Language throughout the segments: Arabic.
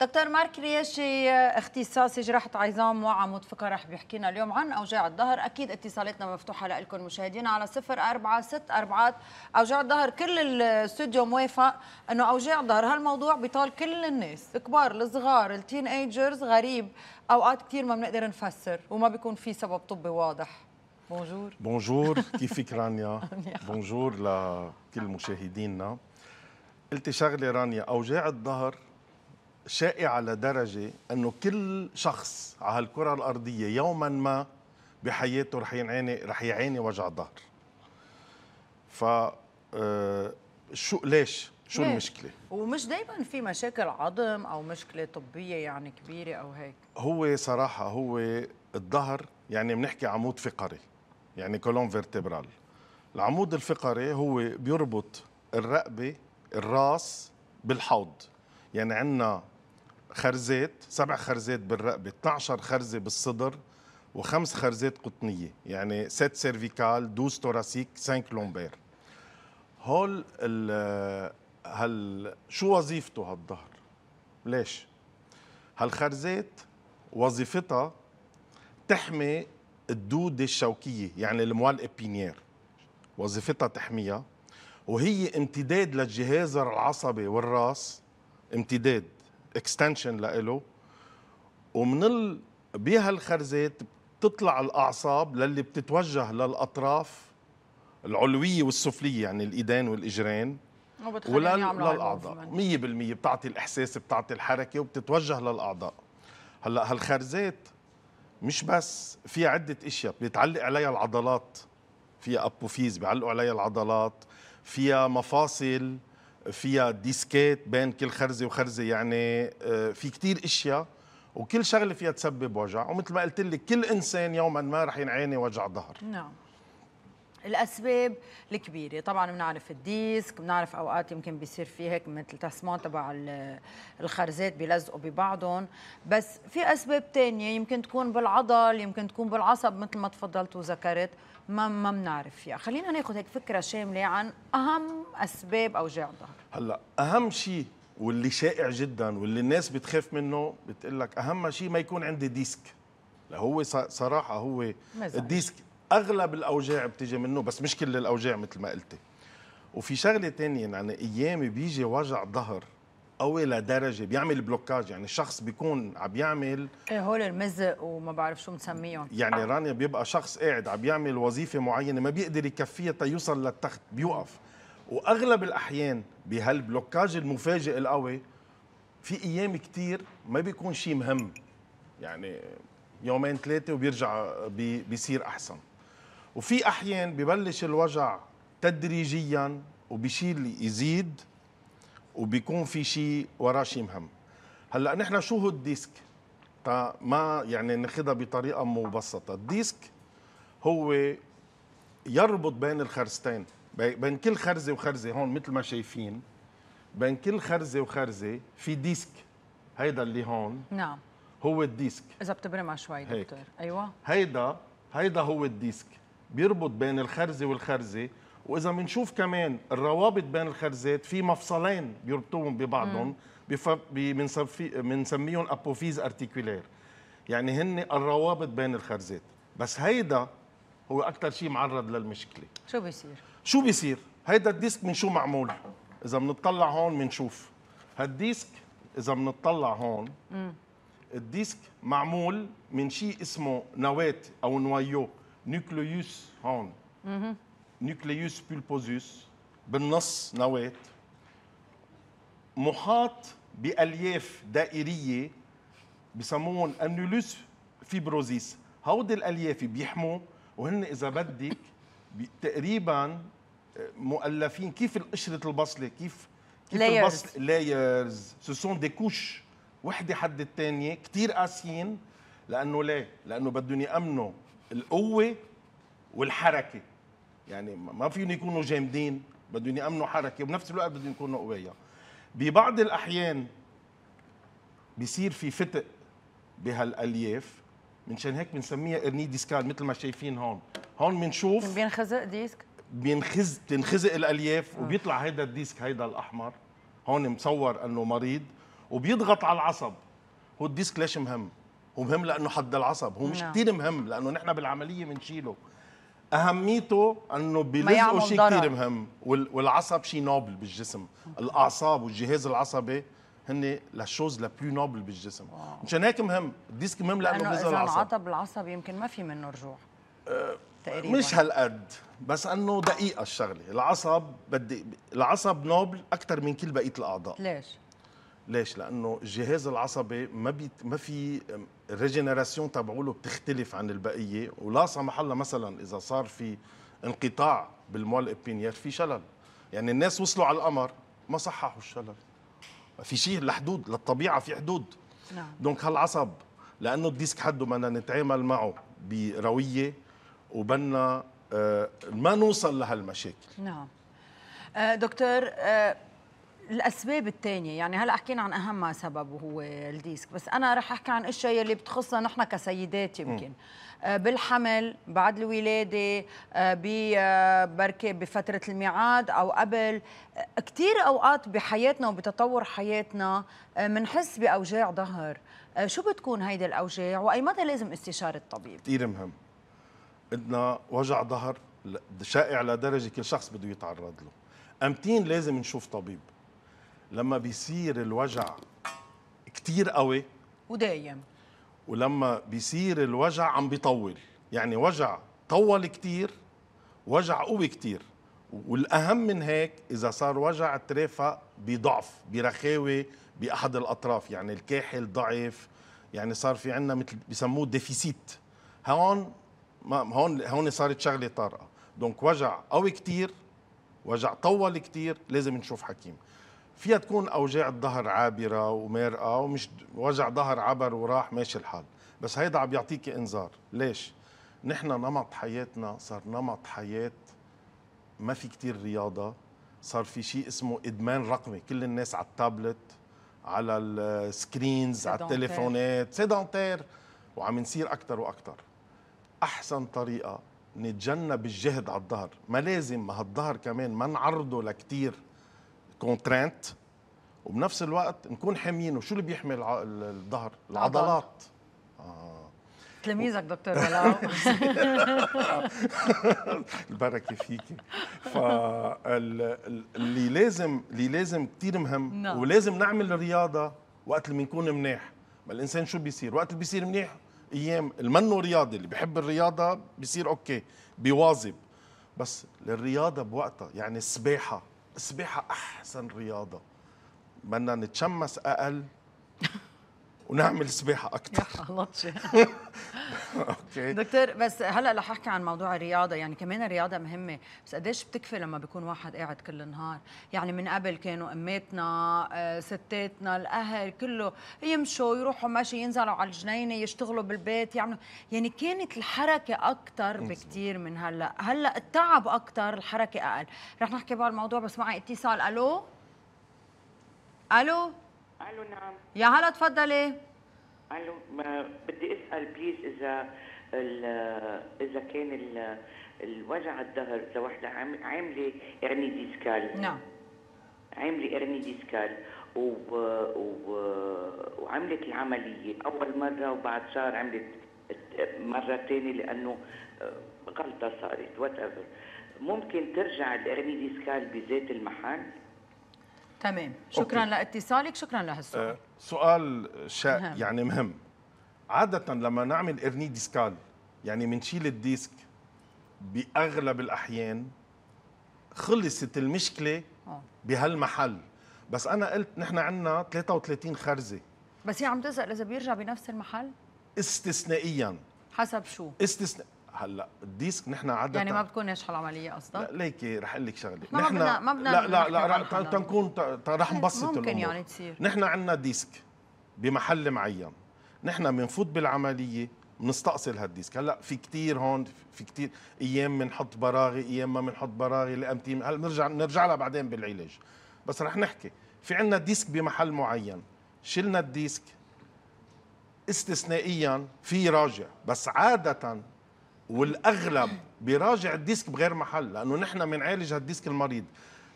دكتور مارك رياشي اختصاصي جراحة عظام وعمود فقرة رح بيحكينا اليوم عن أوجاع الظهر أكيد اتصالاتنا مفتوحة لكم مشاهدينا على صفر أربعة ست أربعات أوجاع الظهر كل الاستوديو موافق أنه أوجاع الظهر هالموضوع بيطال كل الناس الكبار الصغار التين ايجرز غريب أوقات كثير ما بنقدر نفسر وما بيكون في سبب طبي واضح بونجور بونجور كيفك رانيا بونجور لكل مشاهدينا قلتي شغله رانيا اوجاع الظهر شائعه لدرجه انه كل شخص على هالكره الارضيه يوما ما بحياته رح يعاني رح يعاني وجع ظهر ف شو ليش شو ليه؟ المشكله ومش دائما في مشاكل عظم او مشكله طبيه يعني كبيره او هيك هو صراحه هو الظهر يعني بنحكي عمود فقري يعني كولون فيرتبرال العمود الفقري هو بيربط الرقبه الراس بالحوض يعني عندنا خرزات سبع خرزات بالرقبه 12 خرزه بالصدر وخمس خرزات قطنيه يعني ست سيرفيكال دوز توراسيك سانك لومبير هول هل شو وظيفته هالظهر ليش هالخرزات وظيفتها تحمي الدودة الشوكية يعني الموال ابينير وظيفتها تحميها وهي امتداد للجهاز العصبي والراس امتداد اكستنشن لإله ومن ال... بهالخرزات بتطلع الأعصاب للي بتتوجه للأطراف العلوية والسفلية يعني الإيدين والإجرين وللاعضاء للأعضاء 100% بتعطي الإحساس بتعطي الحركة وبتتوجه للأعضاء هلا هالخرزات مش بس في عدة اشياء بيتعلق عليها العضلات فيها ابوفيز بيعلقوا عليها العضلات فيها مفاصل فيها ديسكيت بين كل خرزه وخرزه يعني آه، في كثير اشياء وكل شغله فيها تسبب وجع ومثل ما قلت لك كل انسان يوما ما رح ينعاني وجع ظهر نعم الاسباب الكبيره طبعا بنعرف الديسك بنعرف اوقات يمكن بيصير في هيك مثل تسمون تبع الخرزات بيلزقوا ببعضهم بس في اسباب ثانيه يمكن تكون بالعضل يمكن تكون بالعصب مثل ما تفضلت وذكرت ما ما بنعرف فيها خلينا ناخذ هيك فكره شامله عن اهم اسباب اوجاع الظهر هلا اهم شيء واللي شائع جدا واللي الناس بتخاف منه بتقول لك اهم شيء ما يكون عندي ديسك هو صراحه هو مزعج. الديسك اغلب الاوجاع بتيجي منه بس مش كل الاوجاع مثل ما قلتي وفي شغله ثانيه يعني ايام بيجي وجع ظهر قوي لدرجه بيعمل بلوكاج يعني الشخص بيكون عم بيعمل ايه هول المزق وما بعرف شو مسميهم يعني رانيا بيبقى شخص قاعد عم بيعمل وظيفه معينه ما بيقدر يكفيها تيوصل للتخت بيوقف واغلب الاحيان بهالبلوكاج المفاجئ القوي في ايام كثير ما بيكون شيء مهم يعني يومين ثلاثه وبيرجع بي بيصير احسن وفي احيان ببلش الوجع تدريجيا وبشيل يزيد وبيكون في شيء وراه شيء مهم هلا نحن شو هو الديسك تا ما يعني ناخذها بطريقه مبسطه الديسك هو يربط بين الخرزتين بين كل خرزه وخرزه هون مثل ما شايفين بين كل خرزه وخرزه في ديسك هيدا اللي هون نعم هو الديسك اذا بتبرمها شوي دكتور هيك. ايوه هيدا هيدا هو الديسك بيربط بين الخرزه والخرزه واذا بنشوف كمان الروابط بين الخرزات في مفصلين بيربطوهم ببعضهم بنسميهم ابوفيز ارتيكولير يعني هن الروابط بين الخرزات بس هيدا هو اكثر شيء معرض للمشكله شو بيصير شو بيصير هيدا الديسك من شو معمول اذا بنطلع هون بنشوف هالديسك اذا بنطلع هون الديسك معمول من شيء اسمه نواه او نوايو نوكليوس هون نوكليوس بولبوزوس بالنص نواة محاط بألياف دائرية بسموهم أنولوس فيبروزيس هودي الألياف بيحموا وهن إذا بدك تقريبا مؤلفين كيف قشرة البصلة كيف كيف لايرز. البصل لايرز سوسون دي كوش وحدة حد الثانية كثير قاسيين لأنه ليه؟ لأنه بدهم يأمنوا القوه والحركه يعني ما فيهم يكونوا جامدين بدهم يامنوا حركه وبنفس الوقت بدهم يكونوا قويه ببعض الاحيان بيصير في فتق بهالالياف منشان هيك بنسميها ارني ديسكال مثل ما شايفين هون هون بنشوف بينخزق ديسك بينخز بتنخزق الالياف آه. وبيطلع هيدا الديسك هيدا الاحمر هون مصور انه مريض وبيضغط على العصب هو الديسك ليش مهم ومهم لانه حد العصب هو مش نعم. كثير مهم لانه نحن بالعمليه بنشيله اهميته انه بلزقه شيء كثير مهم والعصب شيء نوبل بالجسم الاعصاب والجهاز العصبي هن لا بلو نوبل بالجسم مشان هيك مهم الديسك مهم لانه, لأنه بيزرع العصب انعطب العصب يمكن ما في منه رجوع أه تقريبا مش هالقد بس انه دقيقه الشغله العصب بدي العصب نوبل اكثر من كل بقيه الاعضاء ليش ليش؟ لانه الجهاز العصبي ما بي ما في الريجنراسيون تبعوله بتختلف عن البقيه ولا سمح الله مثلا اذا صار في انقطاع بالمول ابينير في شلل يعني الناس وصلوا على القمر ما صححوا الشلل في شيء لحدود للطبيعه في حدود نعم دونك هالعصب لانه الديسك حده بدنا نتعامل معه برويه وبدنا أه، ما نوصل لهالمشاكل نعم أه، دكتور أه، الاسباب الثانيه يعني هلا حكينا عن اهم سبب وهو الديسك بس انا رح احكي عن اشياء يلي بتخصنا نحن كسيدات يمكن آه بالحمل بعد الولاده آه, آه، بركي بفتره الميعاد او قبل آه كثير اوقات بحياتنا وبتطور حياتنا بنحس آه، باوجاع ظهر آه، شو بتكون هيدي الاوجاع واي مدى لازم استشاره الطبيب كثير مهم عندنا وجع ظهر شائع لدرجه كل شخص بده يتعرض له امتين لازم نشوف طبيب لما بيصير الوجع كتير قوي ودايم ولما بيصير الوجع عم بيطول يعني وجع طول كتير وجع قوي كتير والاهم من هيك اذا صار وجع ترافق بضعف برخاوه باحد الاطراف يعني الكاحل ضعف يعني صار في عندنا مثل بسموه ديفيسيت هون ما هون هون صارت شغله طارئه دونك وجع قوي كتير وجع طول كتير لازم نشوف حكيم فيها تكون اوجاع الظهر عابره ومرقه ومش وجع ظهر عبر وراح ماشي الحال بس هيدا عم يعطيكي انذار ليش نحن نمط حياتنا صار نمط حياه ما في كتير رياضه صار في شيء اسمه ادمان رقمي كل الناس على التابلت على السكرينز على التليفونات سيدونتير وعم نصير اكثر واكثر احسن طريقه نتجنب الجهد على الظهر ما لازم ما هالظهر كمان ما نعرضه لكتير كونترانت وبنفس الوقت نكون حاميين وشو اللي بيحمي الظهر العضلات آه. تلميذك دكتور ولا البركه فيكي فاللي لازم اللي لازم كثير مهم نعم. ولازم نعمل رياضه وقت اللي بنكون منيح ما الانسان شو بيصير وقت اللي بيصير منيح ايام المنو رياضي اللي بحب الرياضه بيصير اوكي بيواظب بس الرياضه بوقتها يعني السباحه السباحه احسن رياضه بدنا نتشمس اقل ونعمل سباحه اكثر يا الله اوكي دكتور بس هلا رح احكي عن موضوع الرياضه يعني كمان الرياضه مهمه بس قديش بتكفي لما بيكون واحد قاعد كل النهار يعني من قبل كانوا اماتنا آه، ستاتنا الاهل كله يمشوا يروحوا مشي ينزلوا على الجنينه يشتغلوا بالبيت يعملوا يعني كانت الحركه اكثر بكثير من هلا هلا التعب اكثر الحركه اقل رح نحكي بهالموضوع بس معي اتصال الو الو الو نعم يا هلا تفضلي الو بدي اسال بليز اذا اذا كان الوجع الظهر اذا وحده عامله ارني ديسكال نعم عامله ارني ديسكال و... و... وعملت العمليه اول مره وبعد شهر عملت مره ثانيه لانه غلطه صارت وات ايفر ممكن ترجع الارني ديسكال بذات المحل تمام شكرا أوكي. لاتصالك شكرا لهالسؤال أه سؤال شائك مهم. نعم. يعني مهم عادة لما نعمل إرني ديسكال يعني منشيل الديسك بأغلب الأحيان خلصت المشكلة آه. بهالمحل بس أنا قلت نحن عندنا 33 خرزة بس هي عم تسأل إذا بيرجع بنفس المحل استثنائيا حسب شو استثنائيا هلا الديسك نحن عاده يعني ما بتكون ناجحه العمليه قصدك؟ لا ليكي رح اقول لك شغله نحن ما بدنا ما بدنا لا لا لا, لا تنكون رح نبسط الامور ممكن يعني تصير نحن عندنا ديسك بمحل معين نحن بنفوت بالعمليه بنستأصل هالديسك هلا في كتير هون في كتير ايام بنحط براغي ايام ما بنحط براغي لامتي هلا بنرجع نرجع لها بعدين بالعلاج بس رح نحكي في عندنا ديسك بمحل معين شلنا الديسك استثنائيا في راجع بس عاده والاغلب بيراجع الديسك بغير محل لانه نحن بنعالج هالديسك المريض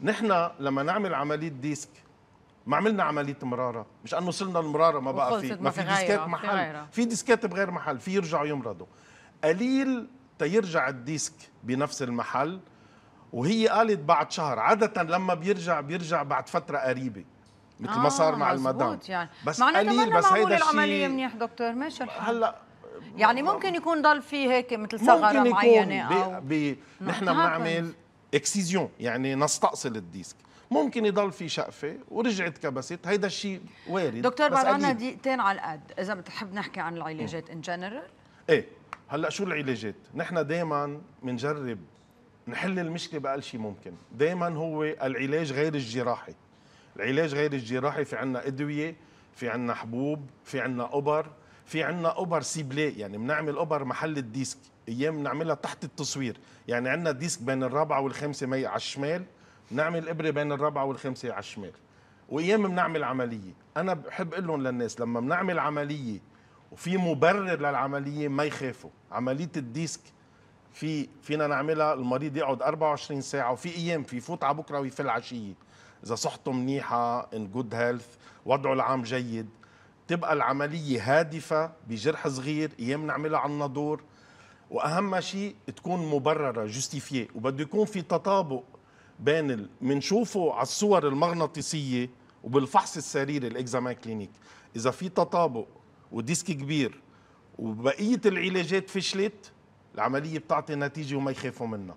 نحن لما نعمل عمليه ديسك ما عملنا عمليه مراره مش انه وصلنا المراره ما بقى في ما في ديسكات محل في ديسكات بغير محل في يرجعوا يمرضوا قليل تيرجع الديسك بنفس المحل وهي قالت بعد شهر عاده لما بيرجع بيرجع بعد فتره قريبه مثل آه ما صار مع آه، المدام يعني. بس قليل بس هيدا الشيء العمليه منيح دكتور ماشي الحال هلا يعني ممكن يكون ضل في هيك مثل ثغره معينه او نعم. نحن نعم. بنعمل اكسيزيون يعني نستأصل الديسك ممكن يضل في شقفه ورجعت كبست هيدا الشيء وارد دكتور بعد عنا دقيقتين على القد اذا بتحب نحكي عن العلاجات ان جنرال ايه هلا شو العلاجات نحن دائما بنجرب نحل المشكله باقل شيء ممكن دائما هو العلاج غير الجراحي العلاج غير الجراحي في عنا ادويه في عنا حبوب في عنا ابر في عندنا اوبر سيبلي يعني بنعمل اوبر محل الديسك ايام بنعملها تحت التصوير يعني عندنا ديسك بين الرابعه والخامسه مي على الشمال بنعمل ابره بين الرابعه والخامسه على الشمال وايام بنعمل عمليه انا بحب اقول لهم للناس لما بنعمل عمليه وفي مبرر للعمليه ما يخافوا عمليه الديسك في فينا نعملها المريض يقعد 24 ساعه وفي ايام في يفوت على بكره ويفل عشيه اذا صحته منيحه ان جود هيلث وضعه العام جيد تبقى العملية هادفة بجرح صغير يمنع نعملها على النادور وأهم شيء تكون مبررة جوستيفية وبده يكون في تطابق بين منشوفه على الصور المغناطيسية وبالفحص السريري الإكزامان كلينيك إذا في تطابق وديسك كبير وبقية العلاجات فشلت العملية بتعطي نتيجة وما يخافوا منها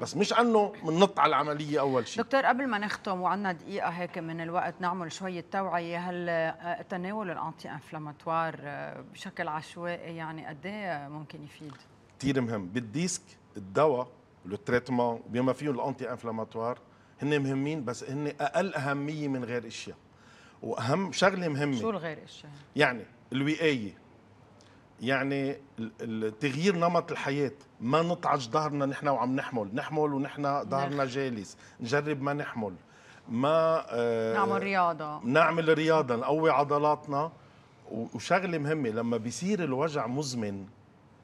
بس مش عنه بننط على العمليه اول شيء دكتور قبل ما نختم وعندنا دقيقه هيك من الوقت نعمل شويه توعيه هل تناول الانتي انفلاماتوار آه، بشكل عشوائي يعني قد إيه ممكن يفيد كثير مهم بالديسك الدواء والتريتمون بما فيهم الانتي انفلاماتوار هن مهمين بس هن اقل اهميه من غير اشياء واهم شغله مهمه شو الغير اشياء يعني الوقايه يعني تغيير نمط الحياة ما نطعج ظهرنا نحن وعم نحمل نحمل ونحن ظهرنا جالس نجرب ما نحمل ما آه، نعمل رياضة نعمل رياضة نقوي عضلاتنا وشغلة مهمة لما بيصير الوجع مزمن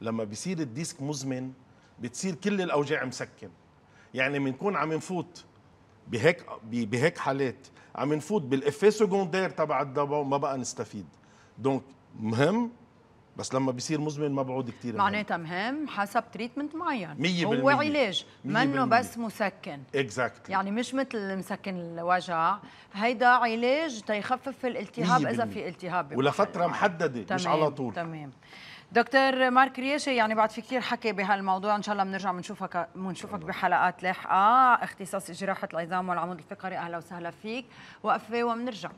لما بيصير الديسك مزمن بتصير كل الأوجاع مسكن يعني بنكون عم نفوت بهيك بهيك حالات عم نفوت بالإفيه سكوندير تبع الدواء وما بقى نستفيد دونك مهم بس لما بيصير مزمن ما بعود كثير معناتها مهم حسب تريتمنت معين 100% هو علاج منه بس مسكن اكزاكتلي exactly. يعني مش مثل مسكن الوجع هيدا علاج تيخفف الالتهاب اذا في التهاب ولفتره محدده تمام. مش على طول تمام دكتور مارك رياشي يعني بعد في كثير حكي بهالموضوع ان شاء الله بنرجع بنشوفك بنشوفك بحلقات لاحقه اختصاصي جراحه العظام والعمود الفقري اهلا وسهلا فيك وقفه وبنرجع